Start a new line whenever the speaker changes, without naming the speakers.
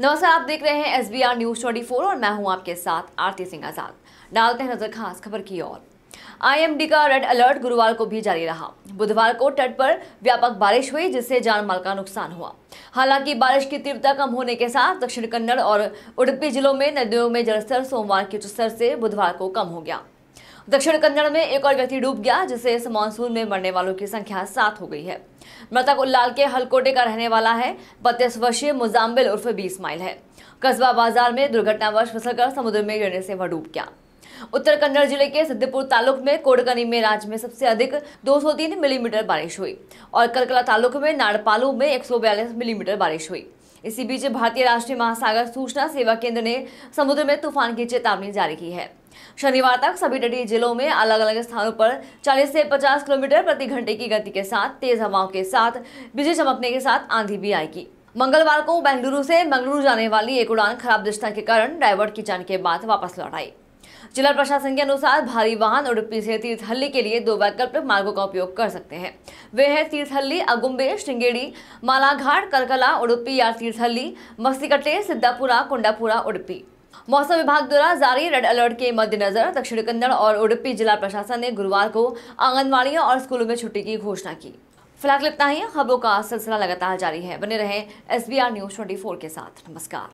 नमस्कार आप देख रहे हैं S B R news four और मैं हूं आपके साथ आरती सिंह आजाद डालते हैं नजर खास खबर की ओर आईएमडी का रेड अलर्ट गुरुवार को भी जारी रहा बुधवार को तट पर व्यापक बारिश हुई जिससे जान माल का नुकसान हुआ हालांकि बारिश की तीव्रता कम होने के साथ दक्षिण कन्नड़ और उड़पी जिलों में नदियों में जलस्तर सोमवार के उच्च स्तर से बुधवार को कम हो गया दक्षिण कन्नड़ में एक और व्यक्ति डूब गया जिससे इस मानसून में मरने वालों की संख्या सात हो गई है मृतक उल्लाल के हलकोटे का रहने वाला है बत्तीस वर्षीय मुजाम्बिल उर्फ बीस माइल है कस्बा बाजार में दुर्घटनावश फिसलकर समुद्र में गिरने से वह डूब गया उत्तर कन्नड़ जिले के सिद्धपुर तालुक में कोडकनी में राज्य में सबसे अधिक 203 मिलीमीटर बारिश हुई और कलकला तालुक में नाड़पालू में 142 मिलीमीटर बारिश हुई इसी बीच भारतीय राष्ट्रीय महासागर सूचना सेवा केंद्र ने समुद्र में तूफान की चेतावनी जारी की है शनिवार तक सभी तटीय जिलों में अलग अलग स्थानों पर 40 से 50 किलोमीटर प्रति घंटे की गति के साथ तेज हवाओं के साथ बिजली चमकने के साथ आंधी भी आएगी मंगलवार को बेंगलुरु से मंगलुरु जाने वाली एक उड़ान खराब दृष्टा के कारण डाइवर्ट की जाने के बाद वापस लौट आई जिला प्रशासन के अनुसार भारी वाहन उड़पी से तीर्थहल्ली के लिए दो वैकल्पिक मार्गों का उपयोग कर सकते हैं वे हैं तीर्थहल्ली अगुम्बे श्रृंगेड़ी मालाघाट करकला उड़पी या तीर्थहल्ली मस्तीकटे सिद्धापुरा कुंडापुरा उड़पी मौसम विभाग द्वारा जारी रेड अलर्ट के मद्देनजर दक्षिण कन्नड़ और उड़पी जिला प्रशासन ने गुरुवार को आंगनबाड़ियों और स्कूलों में छुट्टी की घोषणा की फिलहाल लगता ही खबरों का सिलसिला लगातार जारी है बने रहे एस न्यूज ट्वेंटी के साथ नमस्कार